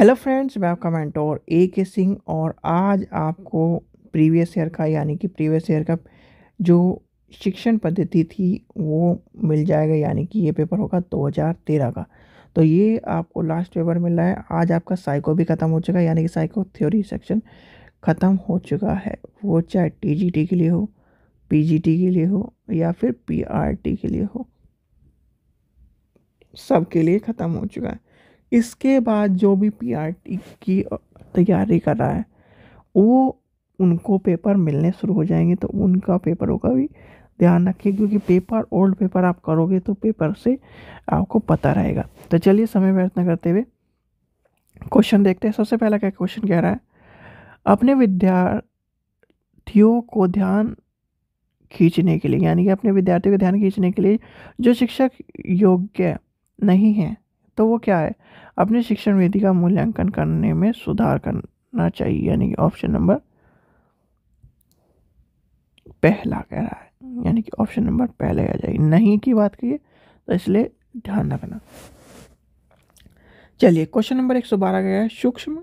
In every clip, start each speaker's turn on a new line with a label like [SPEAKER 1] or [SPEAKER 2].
[SPEAKER 1] hello friends मैं आपका mentor ए के सिंह और आज आपको प्रीवियस ईयर का यानी कि प्रीवियस ईयर का जो शिक्षण पद्धति थी वो मिल जाएगा यानी कि ये पेपर होगा 2013 का तो ये आपको लास्ट पेपर मिला है आज आपका साइको भी ख़त्म हो चुका है यानी कि साइको थ्योरी सेक्शन ख़त्म हो चुका है वो चाहे टी के लिए हो पी के लिए हो या फिर पी के लिए हो सब के लिए ख़त्म हो चुका है इसके बाद जो भी पीआरटी की तैयारी कर रहा है वो उनको पेपर मिलने शुरू हो जाएंगे तो उनका पेपरों का भी ध्यान रखें क्योंकि पेपर ओल्ड पेपर आप करोगे तो पेपर से आपको पता रहेगा तो चलिए समय व्यर्थ न करते हुए क्वेश्चन देखते हैं सबसे पहला क्या क्वेश्चन कह रहा है अपने विद्यार्थियों को ध्यान खींचने के लिए यानी कि अपने विद्यार्थियों को ध्यान खींचने के लिए जो शिक्षक योग्य नहीं है तो वो क्या है अपनी शिक्षण विधि का मूल्यांकन करने में सुधार करना चाहिए यानी कि ऑप्शन नंबर पहला कह रहा है यानी कि ऑप्शन नंबर पहले आ जाएगी नहीं की बात करिए तो इसलिए ध्यान रखना चलिए क्वेश्चन नंबर एक सौ बारह का है सूक्ष्म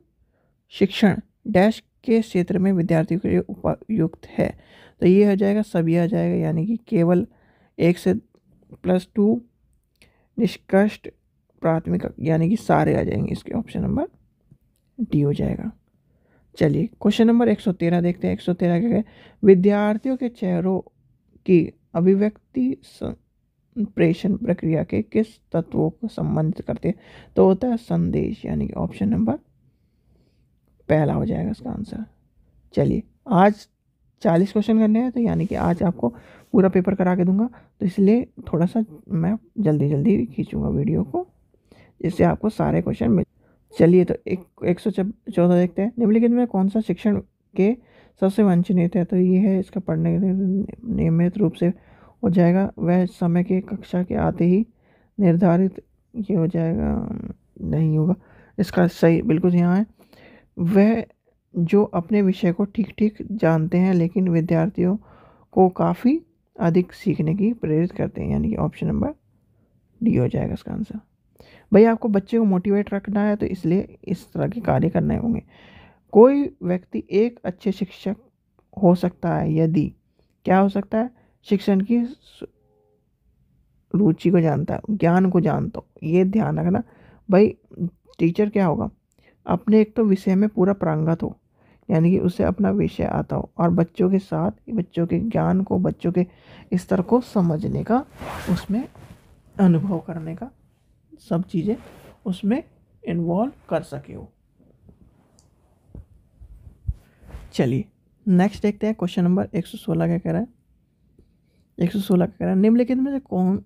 [SPEAKER 1] शिक्षण डैश के क्षेत्र में विद्यार्थियों के लिए उपयुक्त है तो ये आ जाएगा सभी आ जाएगा यानी कि केवल एक से प्लस टू निष्कर्ष प्राथमिक यानी कि सारे आ जाएंगे इसके ऑप्शन नंबर डी हो जाएगा चलिए क्वेश्चन नंबर 113 देखते हैं 113 क्या है विद्यार्थियों के चेहरों की अभिव्यक्ति प्रेषण प्रक्रिया के किस तत्वों को संबंधित करते हैं तो होता है संदेश यानी कि ऑप्शन नंबर पहला हो जाएगा इसका आंसर चलिए आज चालीस क्वेश्चन करने हैं तो यानी कि आज आपको पूरा पेपर करा के दूंगा तो इसलिए थोड़ा सा मैं जल्दी जल्दी खींचूँगा वीडियो को इससे आपको सारे क्वेश्चन मिल चलिए तो एक एक सौ चौदह देखते हैं निम्नलिखित में कौन सा शिक्षण के सबसे वंचनीय है तो ये है इसका पढ़ने के नियमित रूप से हो जाएगा वह समय के कक्षा के आते ही निर्धारित ये हो जाएगा नहीं होगा इसका सही बिल्कुल यहाँ है वह जो अपने विषय को ठीक ठीक जानते हैं लेकिन विद्यार्थियों को काफ़ी अधिक सीखने की प्रेरित करते हैं यानी कि ऑप्शन नंबर डी हो जाएगा इसका आंसर भाई आपको बच्चे को मोटिवेट रखना है तो इसलिए इस तरह के कार्य करने होंगे कोई व्यक्ति एक अच्छे शिक्षक हो सकता है यदि क्या हो सकता है शिक्षण की रुचि को जानता है ज्ञान को जानता हो ये ध्यान रखना भाई टीचर क्या होगा अपने एक तो विषय में पूरा प्रांगत हो यानी कि उसे अपना विषय आता हो और बच्चों के साथ बच्चों के ज्ञान को बच्चों के स्तर को समझने का उसमें अनुभव करने का सब चीज़ें उसमें इन्वॉल्व कर सके हो चलिए नेक्स्ट देखते हैं क्वेश्चन नंबर एक सौ सोलह क्या कह रहा है एक सौ सोलह क्या कह रहा है निम्नलिखित में से कौन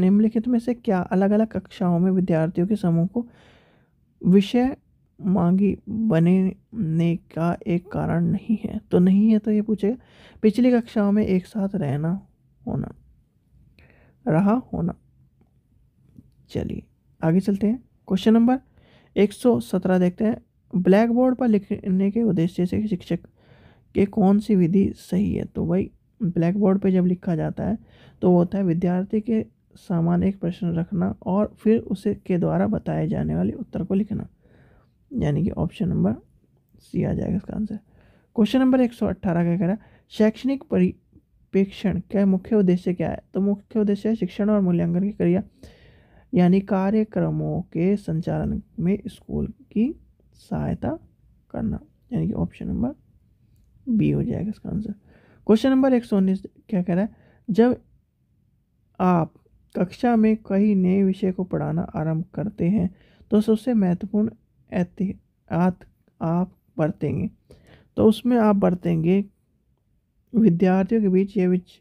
[SPEAKER 1] निम्नलिखित में से क्या अलग अलग कक्षाओं में विद्यार्थियों के समूह को विषय मांगी बनने का एक कारण नहीं है तो नहीं है तो ये पूछेगा पिछली कक्षाओं में एक साथ रहना होना रहा होना चलिए आगे चलते हैं क्वेश्चन नंबर एक सौ सत्रह देखते हैं ब्लैक बोर्ड पर लिखने के उद्देश्य से शिक्षक के कौन सी विधि सही है तो भाई ब्लैक बोर्ड पर जब लिखा जाता है तो वो होता है विद्यार्थी के सामान एक प्रश्न रखना और फिर उसे के द्वारा बताए जाने वाले उत्तर को लिखना यानी कि ऑप्शन नंबर सी आ जाएगा इसका आंसर क्वेश्चन नंबर एक सौ अट्ठारह क्या कह रहा शैक्षणिक परिप्रेक्षण का मुख्य उद्देश्य क्या है तो मुख्य उद्देश्य है शिक्षण और मूल्यांकन की क्रिया यानी कार्यक्रमों के संचालन में स्कूल की सहायता करना यानी कि ऑप्शन नंबर बी हो जाएगा इसका आंसर क्वेश्चन नंबर एक सौ उन्नीस क्या कह रहा है जब आप कक्षा में कई नए विषय को पढ़ाना आरंभ करते हैं तो सबसे महत्वपूर्ण एहतियात आप बरतेंगे तो उसमें आप बरतेंगे विद्यार्थियों के बीच ये विच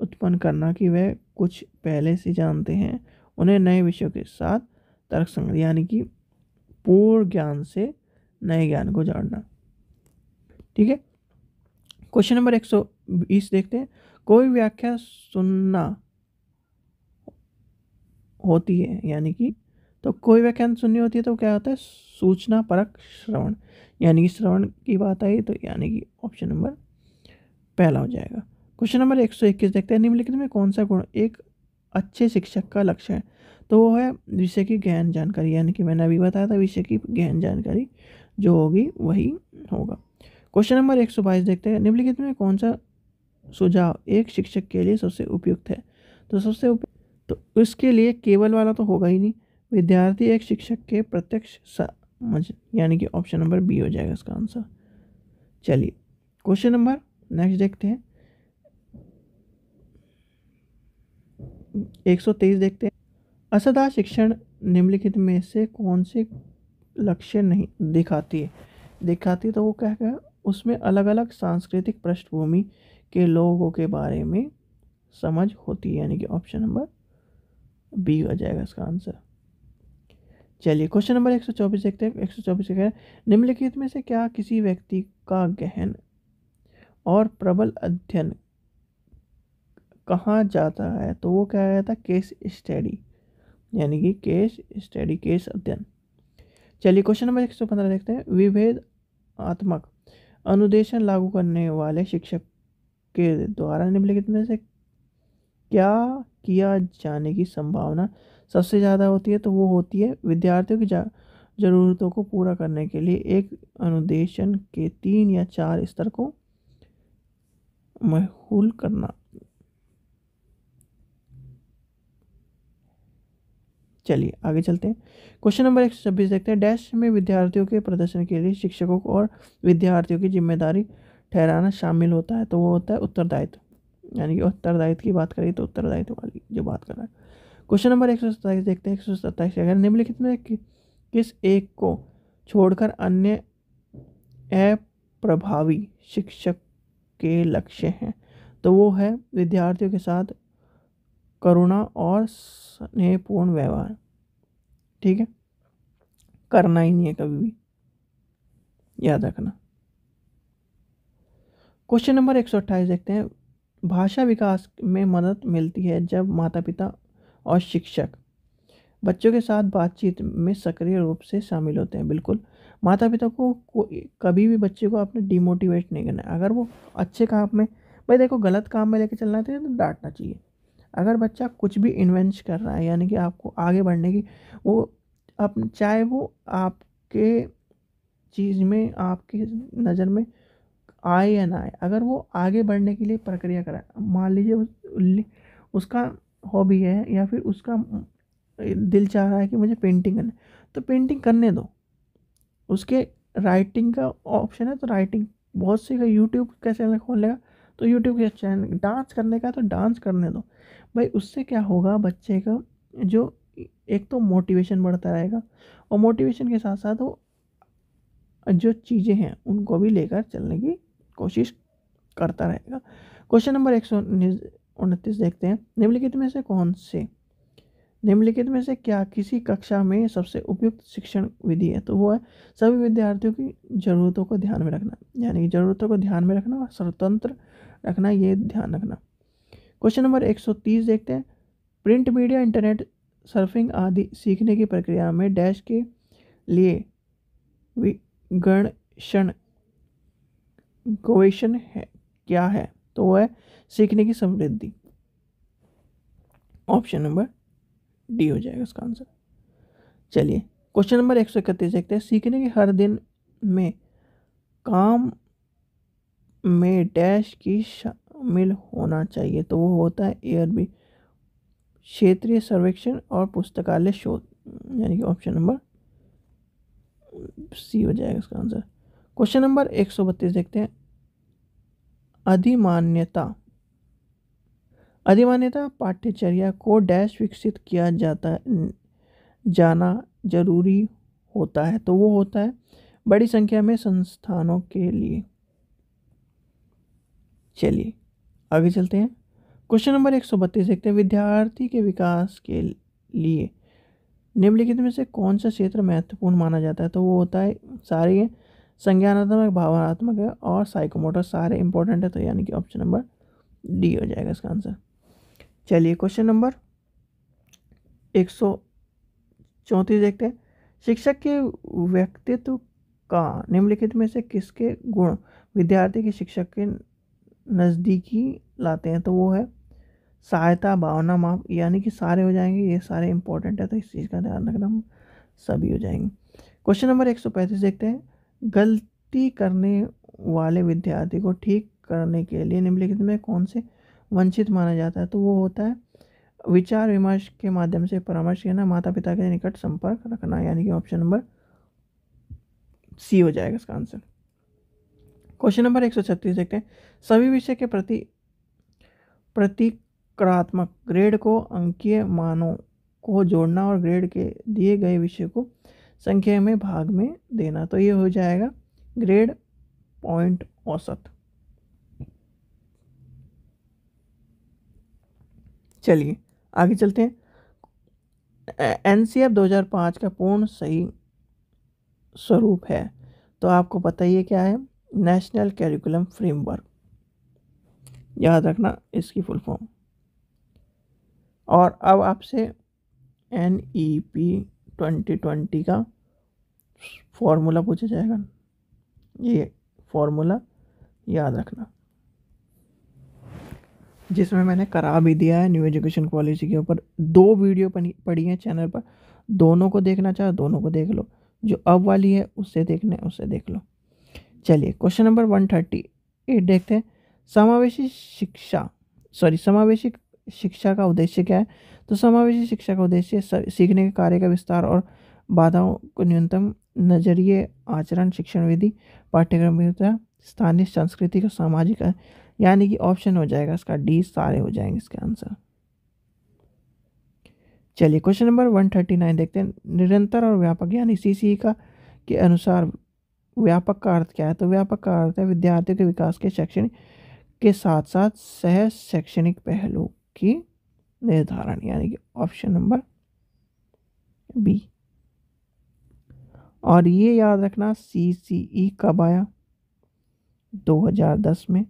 [SPEAKER 1] उत्पन्न करना कि वह कुछ पहले से जानते हैं उन्हें नए विषयों के साथ तर्क संग्रह यानी कि पूर्ण ज्ञान से नए ज्ञान को जानना ठीक है क्वेश्चन नंबर एक सौ बीस देखते हैं कोई व्याख्या सुनना होती है यानी कि तो कोई व्याख्यान सुननी होती है तो क्या होता है सूचना परक श्रवण यानी कि श्रवण की बात आई तो यानी कि ऑप्शन नंबर पहला हो जाएगा क्वेश्चन नंबर एक सौ इक्कीस देखते हैं निम्नलिखित में कौन सा गुण एक अच्छे शिक्षक का लक्ष्य है तो वो है विषय की गहन जानकारी यानी कि मैंने अभी बताया था विषय की गहन जानकारी जो होगी वही होगा क्वेश्चन नंबर एक सौ बाईस देखते हैं निम्नलिखित में कौन सा सुझाव एक शिक्षक के लिए सबसे उपयुक्त है तो सबसे उप... तो उसके लिए केवल वाला तो होगा ही नहीं विद्यार्थी एक शिक्षक के प्रत्यक्ष समझ यानी कि ऑप्शन नंबर बी हो जाएगा इसका आंसर चलिए क्वेश्चन नंबर नेक्स्ट देखते हैं 123 देखते हैं असदा शिक्षण निम्नलिखित में से कौन से लक्ष्य नहीं दिखाती है दिखाती तो वो क्या गया उसमें अलग अलग सांस्कृतिक पृष्ठभूमि के लोगों के बारे में समझ होती है यानी कि ऑप्शन नंबर बी हो जाएगा इसका आंसर चलिए क्वेश्चन नंबर एक सौ चौबीस देखते हैं एक सौ चौबीस क्या निम्नलिखित में से क्या किसी व्यक्ति का गहन और प्रबल अध्ययन कहाँ जाता है तो वो क्या रहता है केस स्टडी यानी कि केस स्टडी केस अध्ययन चलिए क्वेश्चन नंबर एक सौ पंद्रह देखते हैं विभेद आत्मक अनुदेशन लागू करने वाले शिक्षक के द्वारा निम्नलिखित में से क्या किया जाने की संभावना सबसे ज़्यादा होती है तो वो होती है विद्यार्थियों की ज़रूरतों को पूरा करने के लिए एक अनुदेशन के तीन या चार स्तर को महूल करना चलिए आगे चलते हैं क्वेश्चन नंबर एक सौ छब्बीस देखते हैं डैश में विद्यार्थियों के प्रदर्शन के लिए शिक्षकों को और विद्यार्थियों की जिम्मेदारी ठहराना शामिल होता है तो वो होता है उत्तरदायित्व यानी कि उत्तरदायित्व की बात करें तो उत्तरदायित्व वाली जो बात कर रहा है क्वेश्चन नंबर एक सौ सत्ताईस देखते हैं एक सौ सत्ताईस अगर निम्नलिखित में कि, किस एक को छोड़कर अन्य अप्रभावी शिक्षक के लक्ष्य हैं तो वो है विद्यार्थियों के साथ करुणा और स्नेहपूर्ण व्यवहार ठीक है करना ही नहीं है कभी भी याद रखना क्वेश्चन नंबर एक सौ अट्ठाईस देखते हैं भाषा विकास में मदद मिलती है जब माता पिता और शिक्षक बच्चों के साथ बातचीत में सक्रिय रूप से शामिल होते हैं बिल्कुल माता पिता को, कभी भी बच्चे को आपने डिमोटिवेट नहीं करना है अगर वो अच्छे काम में भाई देखो गलत काम में लेके चलना चाहिए तो, तो डांटना चाहिए अगर बच्चा कुछ भी इन्वेंट कर रहा है यानी कि आपको आगे बढ़ने की वो अप चाहे वो आपके चीज़ में आपकी नज़र में आए या ना आए अगर वो आगे बढ़ने के लिए प्रक्रिया कराए मान लीजिए उस, उसका हॉबी है या फिर उसका दिल चाह रहा है कि मुझे पेंटिंग करना तो पेंटिंग करने दो उसके राइटिंग का ऑप्शन है तो राइटिंग बहुत से यूट्यूब कैसे खोल लेगा तो यूट्यूब के चैनल डांस करने का तो डांस करने दो भाई उससे क्या होगा बच्चे का जो एक तो मोटिवेशन बढ़ता रहेगा और मोटिवेशन के साथ साथ वो जो चीज़ें हैं उनको भी लेकर चलने की कोशिश करता रहेगा क्वेश्चन नंबर एक सौ उनतीस देखते हैं निम्नलिखित में से कौन से निम्नलिखित में से क्या किसी कक्षा में सबसे उपयुक्त शिक्षण विधि है तो वो है सभी विद्यार्थियों की ज़रूरतों को ध्यान में रखना यानी कि ज़रूरतों को ध्यान में रखना और स्वतंत्र रखना ये ध्यान रखना क्वेश्चन नंबर 130 देखते हैं प्रिंट मीडिया इंटरनेट सर्फिंग आदि सीखने की प्रक्रिया में डैश के लिए विगणषण गोवेशन है क्या है तो वह है सीखने की समृद्धि ऑप्शन नंबर डी हो जाएगा इसका आंसर चलिए क्वेश्चन नंबर एक सौ इकतीस देखते हैं सीखने के हर दिन में काम में डैश की शामिल होना चाहिए तो वो होता है एयर बी क्षेत्रीय सर्वेक्षण और पुस्तकालय शोध यानी कि ऑप्शन नंबर सी हो जाएगा इसका आंसर क्वेश्चन नंबर एक सौ बत्तीस देखते हैं अधिमान्यता अधिमान्यता पाठ्यचर्या को डैश विकसित किया जाता जाना जरूरी होता है तो वो होता है बड़ी संख्या में संस्थानों के लिए चलिए आगे चलते हैं क्वेश्चन नंबर एक सौ बत्तीस देखते हैं विद्यार्थी के विकास के लिए निम्नलिखित में से कौन सा क्षेत्र महत्वपूर्ण माना जाता है तो वो होता है सारे संज्ञानात्मक भावनात्मक है और साइकोमोटर सारे इंपॉर्टेंट है तो यानी कि ऑप्शन नंबर डी हो जाएगा इसका आंसर चलिए क्वेश्चन नंबर एक सौ चौंतीस देखते हैं शिक्षक के व्यक्तित्व का निम्नलिखित में से किसके गुण विद्यार्थी के शिक्षक के नज़दीकी लाते हैं तो वो है सहायता भावना माप यानी कि सारे हो जाएंगे ये सारे इंपॉर्टेंट है तो इस चीज़ का ध्यान रखना हम सभी हो जाएंगे क्वेश्चन नंबर एक सौ पैंतीस देखते हैं गलती करने वाले विद्यार्थी को ठीक करने के लिए निम्नलिखित में कौन से वंचित माना जाता है तो वो होता है विचार विमर्श के माध्यम से परामर्श करना माता पिता के निकट संपर्क रखना यानी कि ऑप्शन नंबर सी हो जाएगा इसका आंसर क्वेश्चन नंबर एक सौ छत्तीस देखते हैं सभी विषय के प्रति प्रतिक्रात्मक ग्रेड को अंकीय मानों को जोड़ना और ग्रेड के दिए गए विषय को संख्या में भाग में देना तो ये हो जाएगा ग्रेड पॉइंट औसत चलिए आगे चलते हैं एन सी एफ दो हज़ार पाँच का पूर्ण सही स्वरूप है तो आपको पता ही क्या है नेशनल कैरिकुलम फ्रेमवर्क याद रखना इसकी फुल फॉर्म और अब आपसे N E P twenty twenty का फॉर्मूला पूछा जाएगा ये फॉर्मूला याद रखना जिसमें मैंने करा भी दिया है न्यू एजुकेशन पॉलिसी के ऊपर दो वीडियो पड़ी हैं चैनल पर दोनों को देखना चाहो दोनों को देख लो जो अब वाली है उससे देखने उससे देख लो चलिए question number one thirty eight देखते हैं समावेशी शिक्षा सॉरी समावेशी शिक्षा का उद्देश्य क्या है तो समावेशी शिक्षा का उद्देश्य सीखने के कार्य का विस्तार और बाधाओं को न्यूनतम नजरिए आचरण शिक्षण विधि पाठ्यक्रम स्थानीय सांस्कृतिक और सामाजिक यानी कि ऑप्शन हो जाएगा इसका डी सारे हो जाएंगे इसके आंसर चलिए question number one thirty nine देखते हैं निरंतर और व्यापक यानी सी e का के अनुसार व्यापक का अर्थ क्या है तो व्यापक का अर्थ है विद्यार्थियों के विकास के शैक्षणिक के साथ साथ सह शैक्षणिक पहलू की निर्धारण यानी कि ऑप्शन नंबर बी और ये याद रखना सी सी ई कब आया 2010 में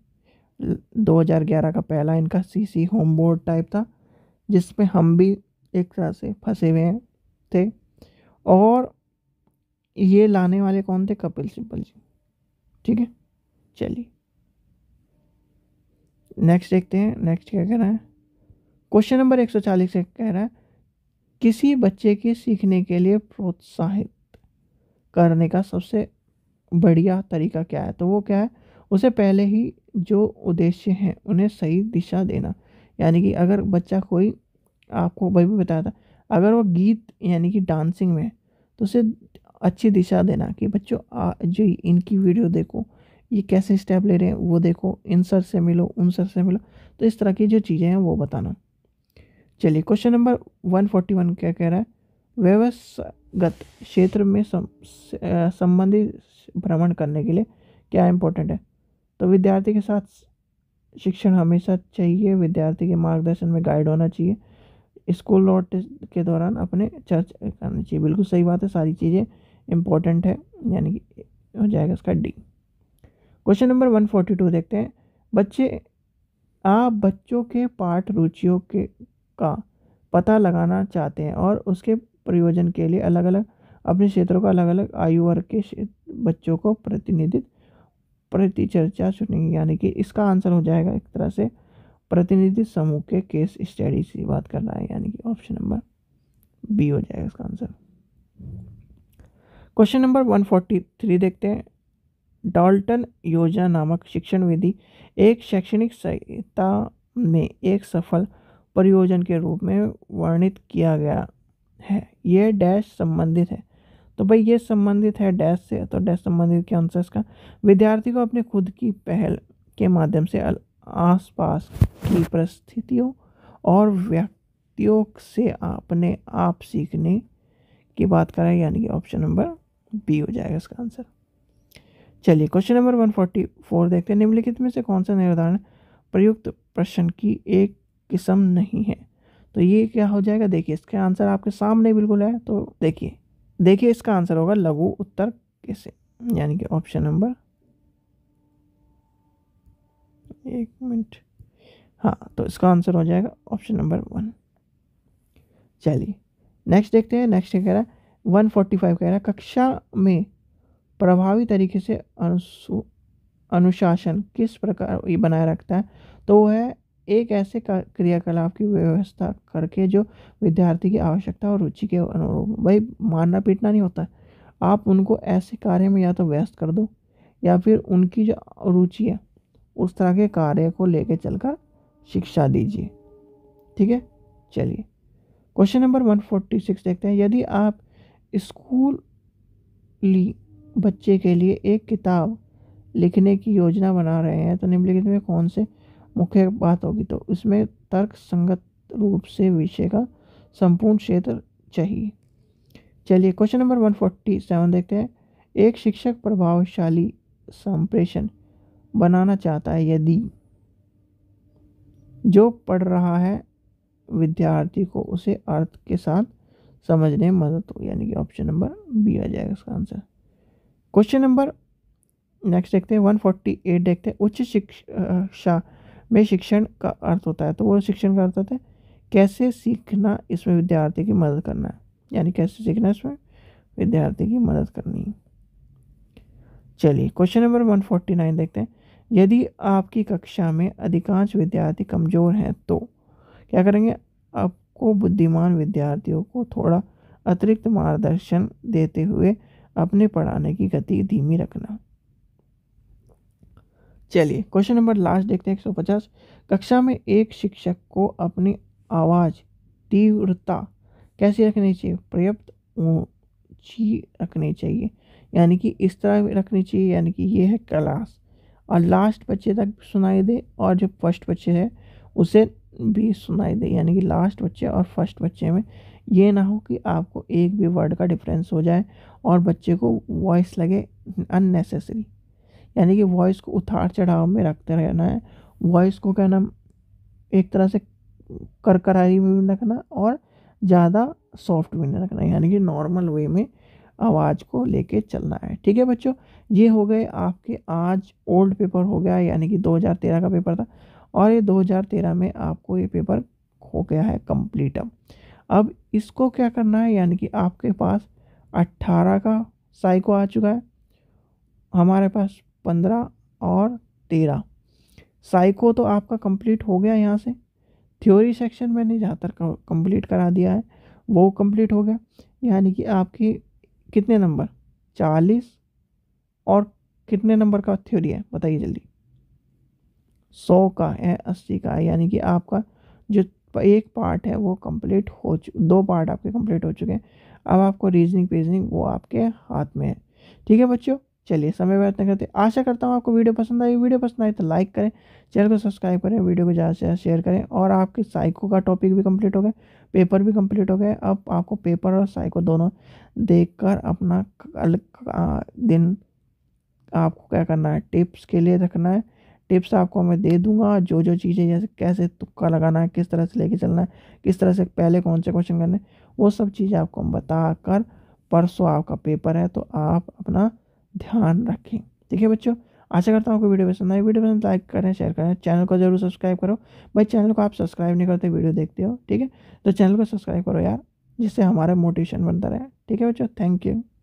[SPEAKER 1] 2011 का पहला इनका C C home board type था जिसमें हम भी एक तरह से फंसे हुए थे और ये लाने वाले कौन थे कपिल सिब्बल जी ठीक है चलिए नेक्स्ट देखते हैं नेक्स्ट क्या कह रहा है क्वेश्चन नंबर 140 से कह रहा है किसी बच्चे के सीखने के लिए प्रोत्साहित करने का सबसे बढ़िया तरीका क्या है तो वो क्या है उसे पहले ही जो उद्देश्य हैं उन्हें सही दिशा देना यानी कि अगर बच्चा कोई आपको भाई भी बताया था अगर वो गीत यानी कि डांसिंग में तो उसे अच्छी दिशा देना कि बच्चों जो इनकी वीडियो देखो ये कैसे स्टेप ले रहे हैं वो देखो इन सर से मिलो उन सर से मिलो तो इस तरह की जो चीज़ें हैं वो बताना चलिए question number one forty one क्या कह रहा है व्यवसायगत क्षेत्र में संबंधित भ्रमण करने के लिए क्या इम्पोर्टेंट है तो विद्यार्थी के साथ शिक्षण हमेशा चाहिए विद्यार्थी के मार्गदर्शन में गाइड होना चाहिए स्कूल लौट के दौरान अपने चर्च करनी चाहिए बिल्कुल सही बात है सारी चीज़ें इम्पॉर्टेंट है यानी कि हो जाएगा इसका D question number one forty two देखते हैं बच्चे आप बच्चों के पाठ रुचियों के का पता लगाना चाहते हैं और उसके प्रयोजन के लिए अलग अलग अपने क्षेत्रों का अलग अलग आयु वर्ग के बच्चों को प्रतिनिधित्व प्रतिचर्चा चुनेंगे यानी कि इसका आंसर हो जाएगा एक तरह से प्रतिनिधि समूह के केस स्टडी से बात कर रहा है यानी कि ऑप्शन नंबर बी हो जाएगा इसका answer question number one forty three देखते हैं डाल्टन योजना नामक शिक्षण विधि एक शैक्षणिक सहायता में एक सफल परियोजन के रूप में वर्णित किया गया है यह डैश संबंधित है तो भाई ये संबंधित है डैश से तो डैश संबंधित क्या आंसर इसका विद्यार्थी को अपने खुद की पहल के माध्यम से आसपास की परिस्थितियों और व्यक्तियों से अपने आप सीखने की बात करें यानी कि ऑप्शन नंबर बी हो जाएगा इसका आंसर चलिए question number one forty four देखते हैं निम्नलिखित में से कौन सा निर्धारण प्रयुक्त प्रश्न की एक किस्म नहीं है तो ये क्या हो जाएगा देखिए इसका आंसर आपके सामने बिल्कुल है तो देखिए देखिए इसका आंसर होगा लघु उत्तर किसे यानी कि ऑप्शन नंबर एक मिनट हाँ तो इसका आंसर हो जाएगा ऑप्शन नंबर वन चलिए नेक्स्ट देखते हैं नेक्स्ट कह रहा है वन फोर्टी फाइव कह रहा है कक्षा में प्रभावी तरीके से अनुसु अनुशासन किस प्रकार ये बनाए रखता है तो वो है एक ऐसे क्रियाकलाप की व्यवस्था करके जो विद्यार्थी की आवश्यकता और रुचि के अनुरूप भाई मारना पीटना नहीं होता आप उनको ऐसे कार्य में या तो व्यस्त कर दो या फिर उनकी जो रुचि है उस तरह के कार्य को लेकर चलकर शिक्षा दीजिए ठीक है चलिए क्वेश्चन नंबर 146 देखते हैं यदि आप स्कूली बच्चे के लिए एक किताब लिखने की योजना बना रहे हैं तो निम्नलिखित में कौन से मुख्य बात होगी तो इसमें तर्क संगत रूप से विषय का संपूर्ण क्षेत्र चाहिए चलिए question number one forty seven देखते हैं एक शिक्षक प्रभावशाली संप्रेषण बनाना चाहता है यदि जो पढ़ रहा है विद्यार्थी को उसे अर्थ के साथ समझने में मदद हो यानी कि ऑप्शन नंबर बी आ जाएगा इसका आंसर क्वेश्चन नंबर नेक्स्ट देखते हैं वन फोर्टी एट देखते हैं उच्च शिक्षा में शिक्षण का अर्थ होता है तो वो शिक्षण का अर्थ होता है कैसे सीखना इसमें विद्यार्थी की मदद करना है यानी कैसे सीखना इसमें विद्यार्थी की मदद करनी है चलिए question number one forty nine देखते हैं यदि आपकी कक्षा में अधिकांश विद्यार्थी कमज़ोर हैं तो क्या करेंगे आप को बुद्धिमान विद्यार्थियों को थोड़ा अतिरिक्त मार्गदर्शन देते हुए अपने पढ़ाने की गति धीमी रखना चलिए क्वेश्चन नंबर लास्ट देखते हैं 150 कक्षा में एक शिक्षक को अपनी आवाज़ तीव्रता कैसी रखनी चाहिए पर्याप्त ऊंची रखनी चाहिए यानी कि इस तरह रखनी चाहिए यानी कि ये है क्लास और लास्ट बच्चे तक सुनाई दे और जो फर्स्ट बच्चे है उसे भी सुनाई दे यानी कि लास्ट बच्चे और फर्स्ट बच्चे में ये ना हो कि आपको एक भी वर्ड का डिफरेंस हो जाए और बच्चे को वॉइस लगे अननेसेसरी यानी कि वॉइस को उतार चढ़ाव में रखते रहना है वॉइस को क्या नाम एक तरह से करकरारी में भी रखना और ज़्यादा सॉफ्ट भी नहीं रखना यानी कि नॉर्मल वे में आवाज़ को लेके चलना है ठीक है बच्चों ये हो गए आपके आज ओल्ड पेपर हो गया यानी कि 2013 का पेपर था और ये 2013 में आपको ये पेपर हो गया है कम्प्लीट अब अब इसको क्या करना है यानी कि आपके पास 18 का साइको आ चुका है हमारे पास 15 और 13 साइको तो आपका कंप्लीट हो गया यहाँ से थ्योरी सेक्शन मैंने जहाँ तक कंप्लीट करा दिया है वो कंप्लीट हो गया यानी कि आपकी कितने नंबर चालीस और कितने नंबर का थ्योरी है बताइए जल्दी सौ का है अस्सी का है यानी कि आपका जो एक पार्ट है वो कंप्लीट हो दो पार्ट आपके कंप्लीट हो चुके हैं अब आपको रीजनिंग पेजनिंग वो आपके हाथ में है ठीक है बच्चों चलिए समय व्यर्थ नहीं करते आशा करता हूँ आपको वीडियो पसंद आई वीडियो पसंद आई तो लाइक करें चैनल को सब्सक्राइब करें वीडियो को ज़्यादा से ज़्यादा शेयर करें और आपके साइको का टॉपिक भी कंप्लीट हो गया पेपर भी कंप्लीट हो गए अब आपको पेपर और साइको दोनों देखकर अपना दिन आपको क्या करना है टिप्स के लिए रखना है टिप्स आपको मैं दे दूंगा जो जो चीज़ें जैसे कैसे तुक्का लगाना है किस तरह से लेके चलना है किस तरह से पहले कौन से क्वेश्चन करने वो सब चीज़ें आपको हम बता कर परसों आपका पेपर है तो आप अपना ध्यान रखें ठीक है बच्चों आशा करता हूँ आपको वीडियो पसंद आए वीडियो पसंद लाइक करें शेयर करें चैनल को जरूर सब्सक्राइब करो भाई चैनल को आप सब्सक्राइब नहीं करते वीडियो देखते हो ठीक है तो चैनल को सब्सक्राइब करो यार जिससे हमारा मोटिवेशन बनता रहे ठीक है बच्चों थैंक यू